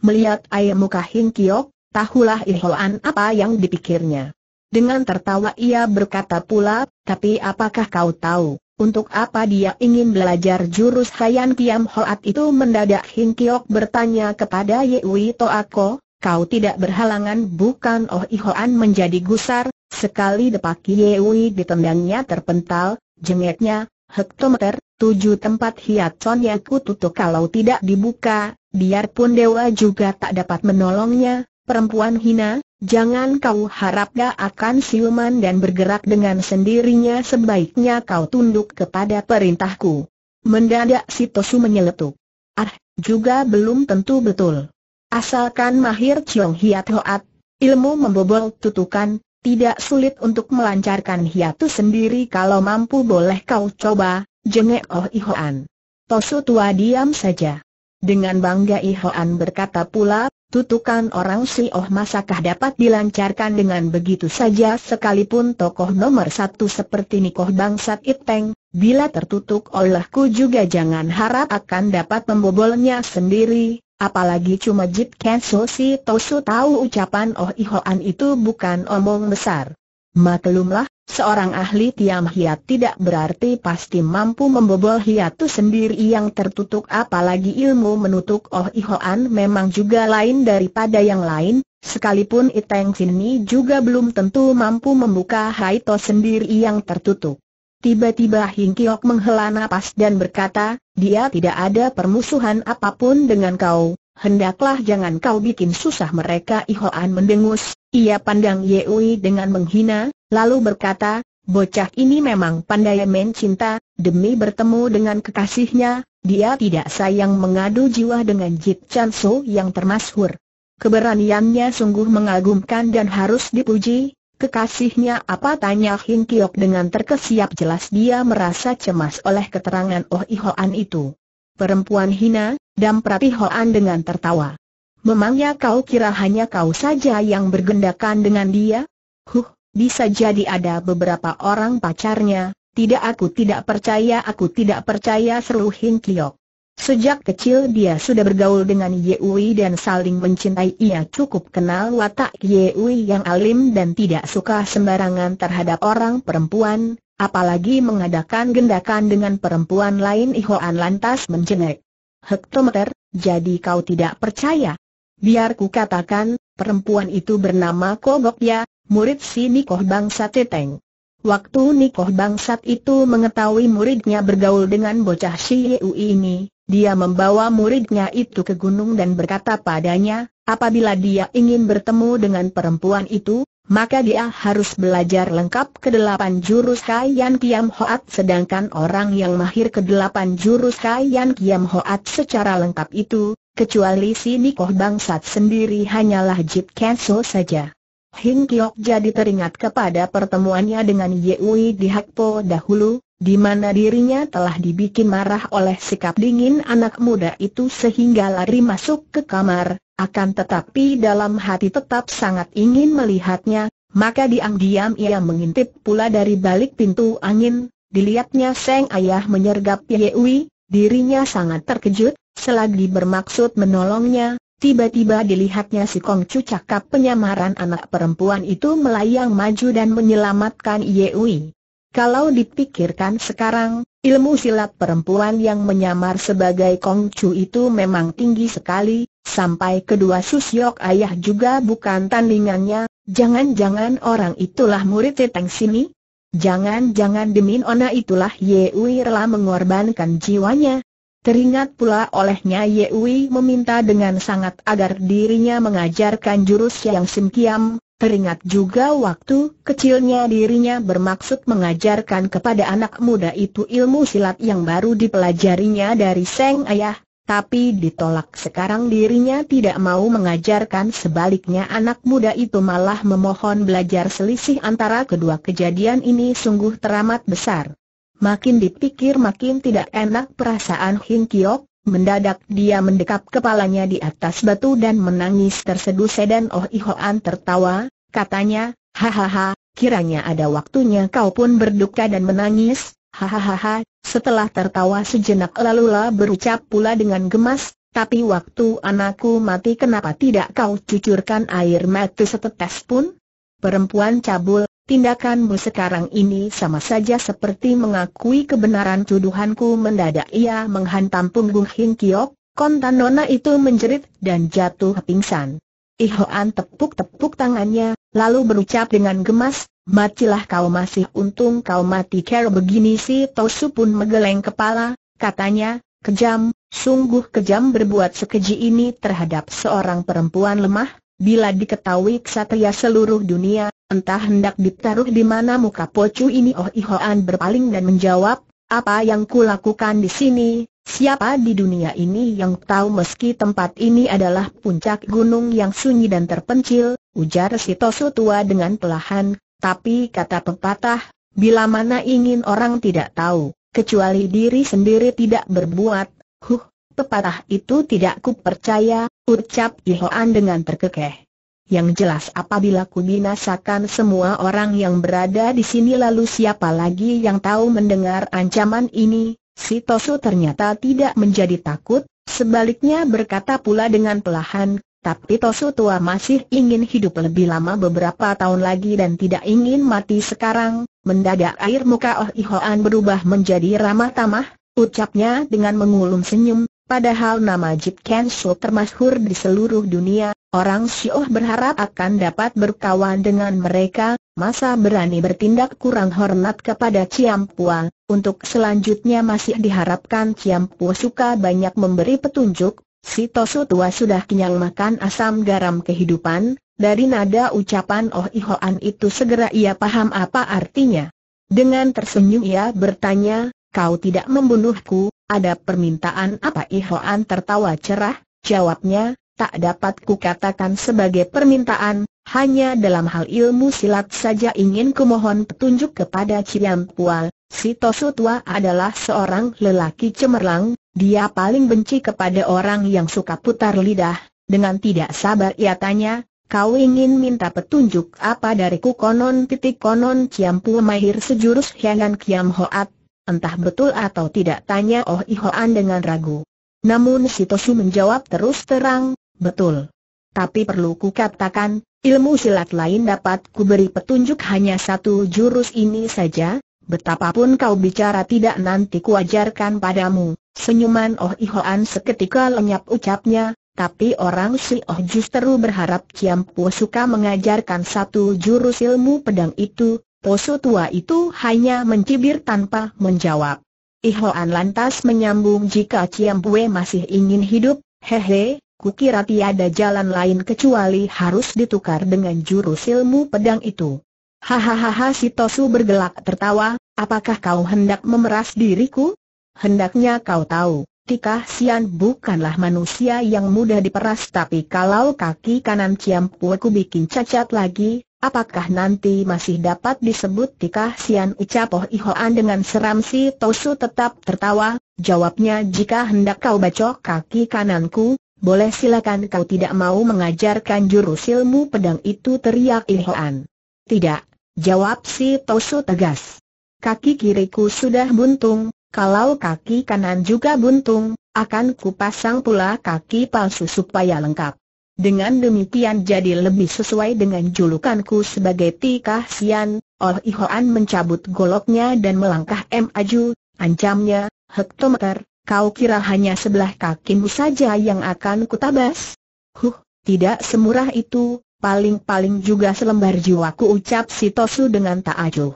Melihat ayam muka Hing Kiok, tahulah Ihoan apa yang dipikirnya. Dengan tertawa ia berkata pula, tapi apakah kau tahu, untuk apa dia ingin belajar jurus Hayan Kiam Hoat itu mendadak Hinkyok Kiok bertanya kepada Yewi Toako, kau tidak berhalangan bukan Oh Ihoan menjadi gusar, sekali depak Yewi ditendangnya terpental, jengeknya, hektometer, tujuh tempat hiat yang tutup kalau tidak dibuka, biarpun dewa juga tak dapat menolongnya, perempuan hina, jangan kau harap dia akan siuman dan bergerak dengan sendirinya sebaiknya kau tunduk kepada perintahku. Mendadak si Tosu menyeletuk. Ah, juga belum tentu betul. Asalkan mahir Chiong Hiat Hoat, ilmu membobol tutukan, tidak sulit untuk melancarkan hiatus sendiri kalau mampu boleh kau coba, jengek Oh Ihoan. Tosu tua diam saja. Dengan bangga Ihoan berkata pula, tutukan orang si Oh masakah dapat dilancarkan dengan begitu saja sekalipun tokoh nomor satu seperti Nikoh Bangsat Iteng, bila tertutup olehku juga jangan harap akan dapat membobolnya sendiri, Apalagi cuma Jit Kenso si Tosu tahu ucapan Oh Ihoan itu bukan omong besar. Maklumlah, seorang ahli tiam hiat tidak berarti pasti mampu membobol hiatu sendiri yang tertutup apalagi ilmu menutup Oh Ihoan memang juga lain daripada yang lain, sekalipun Iteng Sini juga belum tentu mampu membuka haito sendiri yang tertutup. Tiba-tiba Hing Kiok menghela nafas dan berkata, dia tidak ada permusuhan apapun dengan kau, hendaklah jangan kau bikin susah mereka Ihoan mendengus, ia pandang Yeui dengan menghina, lalu berkata, bocah ini memang pandai mencinta, demi bertemu dengan kekasihnya, dia tidak sayang mengadu jiwa dengan Jit Chan So yang termasuk. Keberaniannya sungguh mengagumkan dan harus dipuji, Kekasihnya apa tanya Hin Kiok dengan terkesiap jelas dia merasa cemas oleh keterangan Oh Ihoan itu. Perempuan hina, dan Prati Hoan dengan tertawa. Memangnya kau kira hanya kau saja yang bergendakan dengan dia? Huh, bisa jadi ada beberapa orang pacarnya, tidak aku tidak percaya aku tidak percaya seru Hin Kiok. Sejak kecil dia sudah bergaul dengan Yeui dan saling mencintai ia cukup kenal watak Yeui yang alim dan tidak suka sembarangan terhadap orang perempuan, apalagi mengadakan gendakan dengan perempuan lain Ihoan lantas mencengek. Hektometer, jadi kau tidak percaya? Biar ku katakan, perempuan itu bernama Kogok ya, murid si Nikoh bangsa Teteng. Waktu Nikoh bangsat itu mengetahui muridnya bergaul dengan bocah Shiyu ini, dia membawa muridnya itu ke gunung dan berkata padanya, apabila dia ingin bertemu dengan perempuan itu, maka dia harus belajar lengkap kedelapan jurus Kai Yan Kiam Hoat sedangkan orang yang mahir kedelapan jurus Kai Yan Kiam Hoat secara lengkap itu, kecuali si Nikoh Bangsat sendiri hanyalah Jip Kenso saja. Hing Kiok jadi teringat kepada pertemuannya dengan Yewi di Hakpo dahulu, di mana dirinya telah dibikin marah oleh sikap dingin anak muda itu sehingga lari masuk ke kamar, akan tetapi dalam hati tetap sangat ingin melihatnya, maka diam-diam ia mengintip pula dari balik pintu angin, dilihatnya Seng Ayah menyergap Yewi, dirinya sangat terkejut, selagi bermaksud menolongnya, Tiba-tiba dilihatnya si Kong Chu cakap penyamaran anak perempuan itu melayang maju dan menyelamatkan Ye Wei. Kalau dipikirkan sekarang, ilmu silat perempuan yang menyamar sebagai Kong Chu itu memang tinggi sekali, sampai kedua susyok ayah juga bukan tandingannya, jangan-jangan orang itulah murid Tetang sini? Jangan-jangan demi Ona itulah Wei rela mengorbankan jiwanya, Teringat pula olehnya Ye Yewi meminta dengan sangat agar dirinya mengajarkan jurus yang Sim Kiam, teringat juga waktu kecilnya dirinya bermaksud mengajarkan kepada anak muda itu ilmu silat yang baru dipelajarinya dari sang ayah, tapi ditolak sekarang dirinya tidak mau mengajarkan sebaliknya anak muda itu malah memohon belajar selisih antara kedua kejadian ini sungguh teramat besar. Makin dipikir makin tidak enak perasaan Hing Kiok, mendadak dia mendekap kepalanya di atas batu dan menangis terseduh Sedan Oh Ihoan tertawa, katanya, hahaha, kiranya ada waktunya kau pun berduka dan menangis, hahaha, setelah tertawa sejenak lalulah berucap pula dengan gemas, tapi waktu anakku mati kenapa tidak kau cucurkan air mati setetes pun? Perempuan cabul, Tindakanmu sekarang ini sama saja seperti mengakui kebenaran tuduhanku mendadak ia menghantam punggung Hing Kiok, kontan nona itu menjerit dan jatuh pingsan. Ihoan tepuk-tepuk tangannya, lalu berucap dengan gemas, matilah kau masih untung kau mati ker begini si Tosu pun menggeleng kepala, katanya, kejam, sungguh kejam berbuat sekeji ini terhadap seorang perempuan lemah, bila diketahui ksatria seluruh dunia, Entah hendak ditaruh di mana muka pocu ini Oh Ihoan berpaling dan menjawab, apa yang kulakukan di sini, siapa di dunia ini yang tahu meski tempat ini adalah puncak gunung yang sunyi dan terpencil, ujar si Tosu tua dengan pelahan, tapi kata pepatah, bila mana ingin orang tidak tahu, kecuali diri sendiri tidak berbuat, huh, pepatah itu tidak kupercaya, ucap Ihoan dengan terkekeh. Yang jelas apabila ku binasakan semua orang yang berada di sini lalu siapa lagi yang tahu mendengar ancaman ini, si Tosu ternyata tidak menjadi takut, sebaliknya berkata pula dengan pelahan, tapi Tosu tua masih ingin hidup lebih lama beberapa tahun lagi dan tidak ingin mati sekarang, mendadak air muka Oh Ihoan berubah menjadi ramah tamah, ucapnya dengan mengulum senyum, Padahal nama Jip Ken termasuk termasyhur di seluruh dunia, orang Sioh berharap akan dapat berkawan dengan mereka, masa berani bertindak kurang hormat kepada Pua, untuk selanjutnya masih diharapkan Pua suka banyak memberi petunjuk, si Tosu tua sudah kenyang makan asam garam kehidupan, dari nada ucapan Oh Ihoan itu segera ia paham apa artinya. Dengan tersenyum ia bertanya, kau tidak membunuhku, ada permintaan apa Ihoan tertawa cerah, jawabnya, tak dapat kukatakan sebagai permintaan, hanya dalam hal ilmu silat saja ingin kumohon petunjuk kepada Ciam Pual. Si Tosu Tua adalah seorang lelaki cemerlang, dia paling benci kepada orang yang suka putar lidah. Dengan tidak sabar ia tanya, kau ingin minta petunjuk apa dariku konon titik konon Ciam Pual mahir sejurus Hiangan Kiam Hoat Entah betul atau tidak tanya Oh Ihoan dengan ragu. Namun Sitosu menjawab terus terang, betul. Tapi perlu ku katakan, ilmu silat lain dapat ku beri petunjuk hanya satu jurus ini saja, betapapun kau bicara tidak nanti ku ajarkan padamu. Senyuman Oh Ihoan seketika lenyap ucapnya, tapi orang si Oh justru berharap Ciampu suka mengajarkan satu jurus ilmu pedang itu, Poso tua itu hanya mencibir tanpa menjawab. Ihoan lantas menyambung jika Ciampue masih ingin hidup, hehe, kukira tiada jalan lain kecuali harus ditukar dengan jurus ilmu pedang itu. Hahaha si Tosu bergelak tertawa, apakah kau hendak memeras diriku? Hendaknya kau tahu, Tikah Sian bukanlah manusia yang mudah diperas tapi kalau kaki kanan Ciam Pueku bikin cacat lagi, apakah nanti masih dapat disebut Tika Sian Ucapoh Ihoan dengan seram si Tosu tetap tertawa, jawabnya jika hendak kau bacok kaki kananku, boleh silakan kau tidak mau mengajarkan jurus ilmu pedang itu teriak Ihoan. Tidak, jawab si Tosu tegas. Kaki kiriku sudah buntung, kalau kaki kanan juga buntung, akan kupasang pula kaki palsu supaya lengkap. Dengan demikian jadi lebih sesuai dengan julukanku sebagai Tika Sian, Oh Ihoan mencabut goloknya dan melangkah M. Aju, ancamnya, hektometer, kau kira hanya sebelah kakimu saja yang akan kutabas? Huh, tidak semurah itu, paling-paling juga selembar jiwaku ucap si Tosu dengan tak ajuh.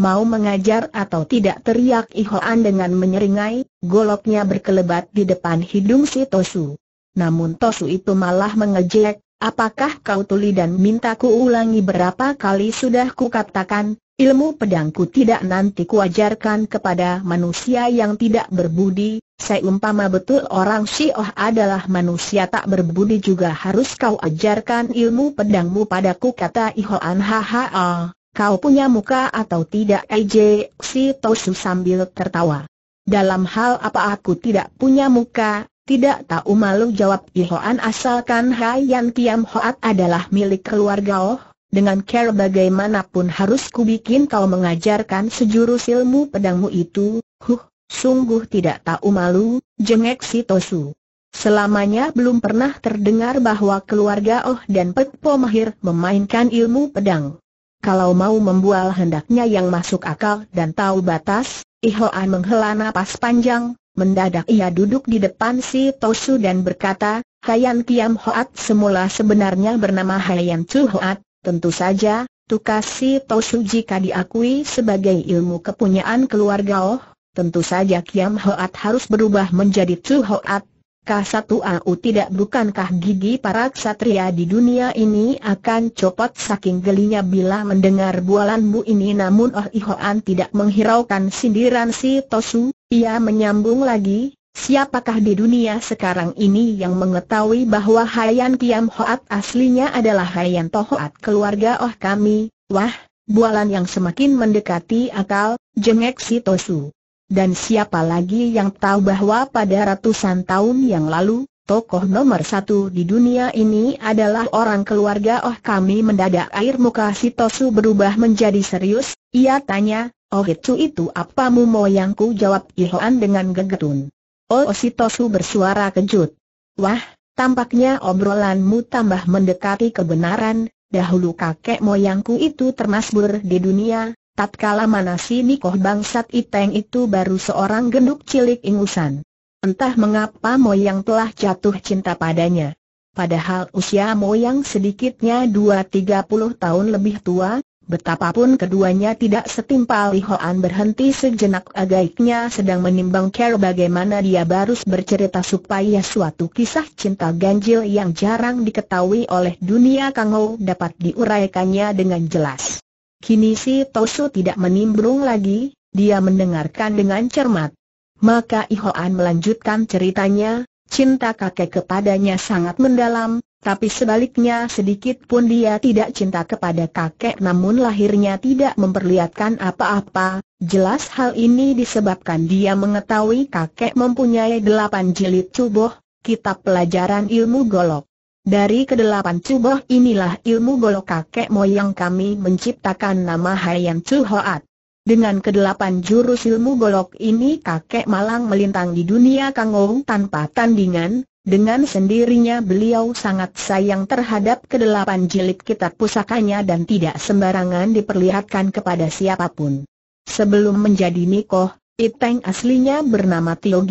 Mau mengajar atau tidak teriak Ihoan dengan menyeringai, goloknya berkelebat di depan hidung si Tosu. Namun Tosu itu malah mengejek, apakah kau tuli dan minta ku ulangi berapa kali sudah ku katakan, ilmu pedangku tidak nanti kuajarkan kepada manusia yang tidak berbudi, Saya umpama betul orang Oh adalah manusia tak berbudi juga harus kau ajarkan ilmu pedangmu padaku kata Ihoan hahaha kau punya muka atau tidak Aj? si Tosu sambil tertawa. Dalam hal apa aku tidak punya muka, tidak tahu malu jawab Ihoan asalkan Hai Yan Kiam Hoat adalah milik keluarga Oh. Dengan care bagaimanapun harus kubikin kau mengajarkan sejurus ilmu pedangmu itu, huh, sungguh tidak tahu malu, jengek si Tosu. Selamanya belum pernah terdengar bahwa keluarga Oh dan Pek Mahir memainkan ilmu pedang kalau mau membual hendaknya yang masuk akal dan tahu batas, Ihoan menghela nafas panjang, mendadak ia duduk di depan si Tosu dan berkata, Hayan Kiam Hoat semula sebenarnya bernama Hayan Chu Hoat, tentu saja, tukas si Tosu jika diakui sebagai ilmu kepunyaan keluarga Oh, tentu saja Kiam Hoat harus berubah menjadi Chu Hoat, K1AU tidak bukankah gigi para ksatria di dunia ini akan copot saking gelinya bila mendengar bualanmu ini namun Oh Ihoan tidak menghiraukan sindiran si Tosu, ia menyambung lagi, siapakah di dunia sekarang ini yang mengetahui bahwa Hayan Kiam Hoat aslinya adalah Hayan Tohoat keluarga Oh kami, wah, bualan yang semakin mendekati akal, jengek si Tosu. Dan siapa lagi yang tahu bahwa pada ratusan tahun yang lalu, tokoh nomor satu di dunia ini adalah orang keluarga Oh kami mendadak air muka Sitosu berubah menjadi serius, ia tanya, Oh itu itu apa mu moyangku jawab Ihoan dengan gegetun. Oh Sitosu bersuara kejut. Wah, tampaknya obrolanmu tambah mendekati kebenaran, dahulu kakek moyangku itu termasbur di dunia, Tatkala mana si Nikoh bangsat Iteng itu baru seorang genduk cilik ingusan. Entah mengapa Moyang telah jatuh cinta padanya. Padahal usia Moyang sedikitnya dua tiga puluh tahun lebih tua, betapapun keduanya tidak setimpal Lihoan berhenti sejenak agaiknya sedang menimbang care bagaimana dia baru bercerita supaya suatu kisah cinta ganjil yang jarang diketahui oleh dunia Kangou dapat diuraikannya dengan jelas. Kini si Tosu tidak menimbrung lagi, dia mendengarkan dengan cermat. Maka Ihoan melanjutkan ceritanya, cinta kakek kepadanya sangat mendalam, tapi sebaliknya sedikit pun dia tidak cinta kepada kakek namun lahirnya tidak memperlihatkan apa-apa, jelas hal ini disebabkan dia mengetahui kakek mempunyai delapan jilid tubuh, kitab pelajaran ilmu golok. Dari kedelapan cuboh inilah ilmu golok kakek moyang kami menciptakan nama Hayam Chu Dengan kedelapan jurus ilmu golok ini kakek malang melintang di dunia kangong tanpa tandingan, dengan sendirinya beliau sangat sayang terhadap kedelapan jilid kitab pusakanya dan tidak sembarangan diperlihatkan kepada siapapun. Sebelum menjadi Nikoh, Iteng aslinya bernama Tio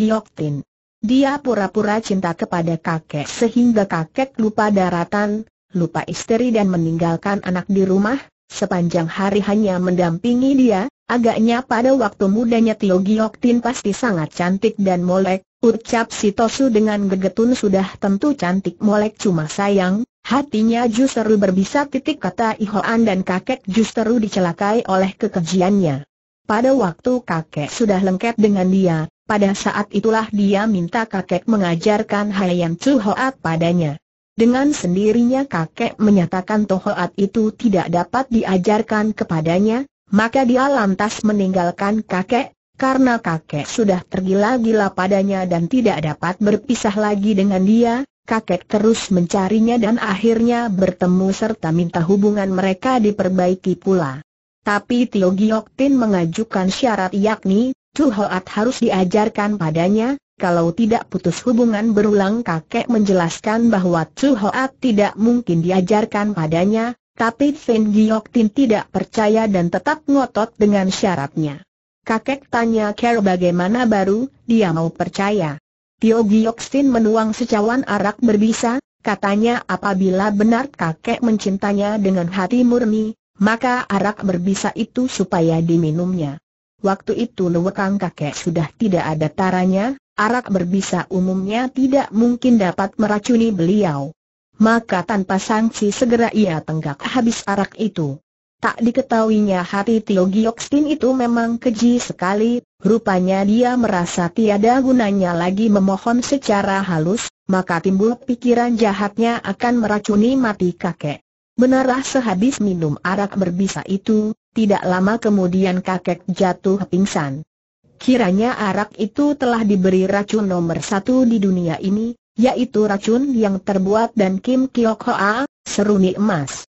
dia pura-pura cinta kepada kakek sehingga kakek lupa daratan, lupa istri dan meninggalkan anak di rumah, sepanjang hari hanya mendampingi dia, agaknya pada waktu mudanya Tio Giok Tin pasti sangat cantik dan molek, ucap si Tosu dengan gegetun sudah tentu cantik molek cuma sayang, hatinya justru berbisa titik kata Ihoan dan kakek justru dicelakai oleh kekejiannya. Pada waktu kakek sudah lengket dengan dia, pada saat itulah dia minta kakek mengajarkan Hayan Chu Hoat padanya. Dengan sendirinya kakek menyatakan Tohoat itu tidak dapat diajarkan kepadanya, maka dia lantas meninggalkan kakek, karena kakek sudah tergila-gila padanya dan tidak dapat berpisah lagi dengan dia, kakek terus mencarinya dan akhirnya bertemu serta minta hubungan mereka diperbaiki pula. Tapi Tio Giok Tin mengajukan syarat yakni, Chu harus diajarkan padanya, kalau tidak putus hubungan berulang kakek menjelaskan bahwa Chu Hoat tidak mungkin diajarkan padanya, tapi Feng Giok Tin tidak percaya dan tetap ngotot dengan syaratnya. Kakek tanya Ker bagaimana baru, dia mau percaya. Tio Giok Tin menuang secawan arak berbisa, katanya apabila benar kakek mencintanya dengan hati murni, maka arak berbisa itu supaya diminumnya. Waktu itu lewekang kakek sudah tidak ada taranya, arak berbisa umumnya tidak mungkin dapat meracuni beliau. Maka tanpa sanksi segera ia tenggak habis arak itu. Tak diketahuinya hati Tio Giokstin itu memang keji sekali, rupanya dia merasa tiada gunanya lagi memohon secara halus, maka timbul pikiran jahatnya akan meracuni mati kakek. Benarlah sehabis minum arak berbisa itu, tidak lama kemudian kakek jatuh pingsan. Kiranya arak itu telah diberi racun nomor satu di dunia ini, yaitu racun yang terbuat dan Kim Kiok Hoa, seruni emas.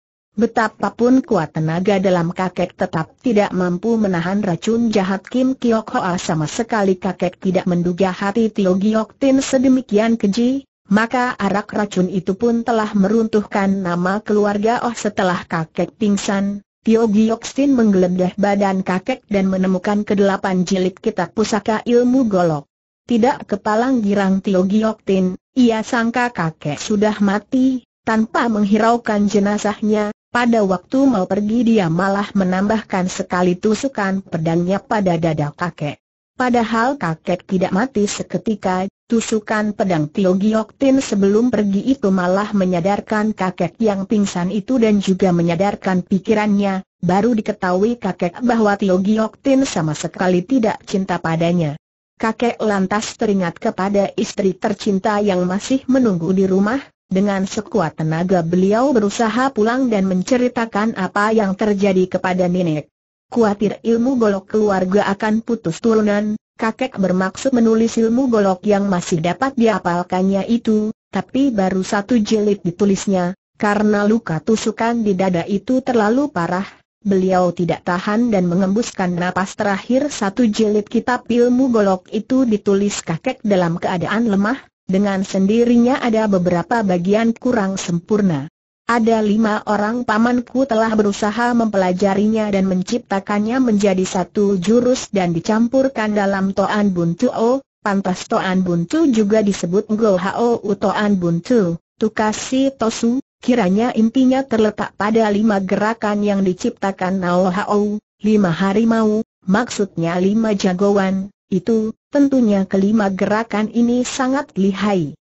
Betapapun kuat tenaga dalam kakek tetap tidak mampu menahan racun jahat Kim Kiok Hoa sama sekali kakek tidak menduga hati Tio Giok Tin sedemikian keji, maka arak racun itu pun telah meruntuhkan nama keluarga Oh setelah kakek pingsan, Tio Gioksin menggeledah badan kakek dan menemukan kedelapan jilid kitab pusaka ilmu golok. Tidak kepalang girang Tio Gioktin, ia sangka kakek sudah mati, tanpa menghiraukan jenazahnya, pada waktu mau pergi dia malah menambahkan sekali tusukan pedangnya pada dada kakek. Padahal kakek tidak mati seketika, tusukan pedang Tio Giok sebelum pergi itu malah menyadarkan kakek yang pingsan itu dan juga menyadarkan pikirannya, baru diketahui kakek bahwa Tio Giok sama sekali tidak cinta padanya. Kakek lantas teringat kepada istri tercinta yang masih menunggu di rumah, dengan sekuat tenaga beliau berusaha pulang dan menceritakan apa yang terjadi kepada nenek. Kuatir ilmu golok keluarga akan putus turunan, kakek bermaksud menulis ilmu golok yang masih dapat diapalkannya itu, tapi baru satu jilid ditulisnya, karena luka tusukan di dada itu terlalu parah, beliau tidak tahan dan mengembuskan napas terakhir satu jilid kitab ilmu golok itu ditulis kakek dalam keadaan lemah, dengan sendirinya ada beberapa bagian kurang sempurna. Ada lima orang pamanku telah berusaha mempelajarinya dan menciptakannya menjadi satu jurus dan dicampurkan dalam Toan O, pantas Toan Buntu juga disebut Go Hao Toan Buntu, Tukasi Tosu, kiranya intinya terletak pada lima gerakan yang diciptakan Nao Hao, lima harimau, maksudnya lima jagoan, itu, tentunya kelima gerakan ini sangat lihai.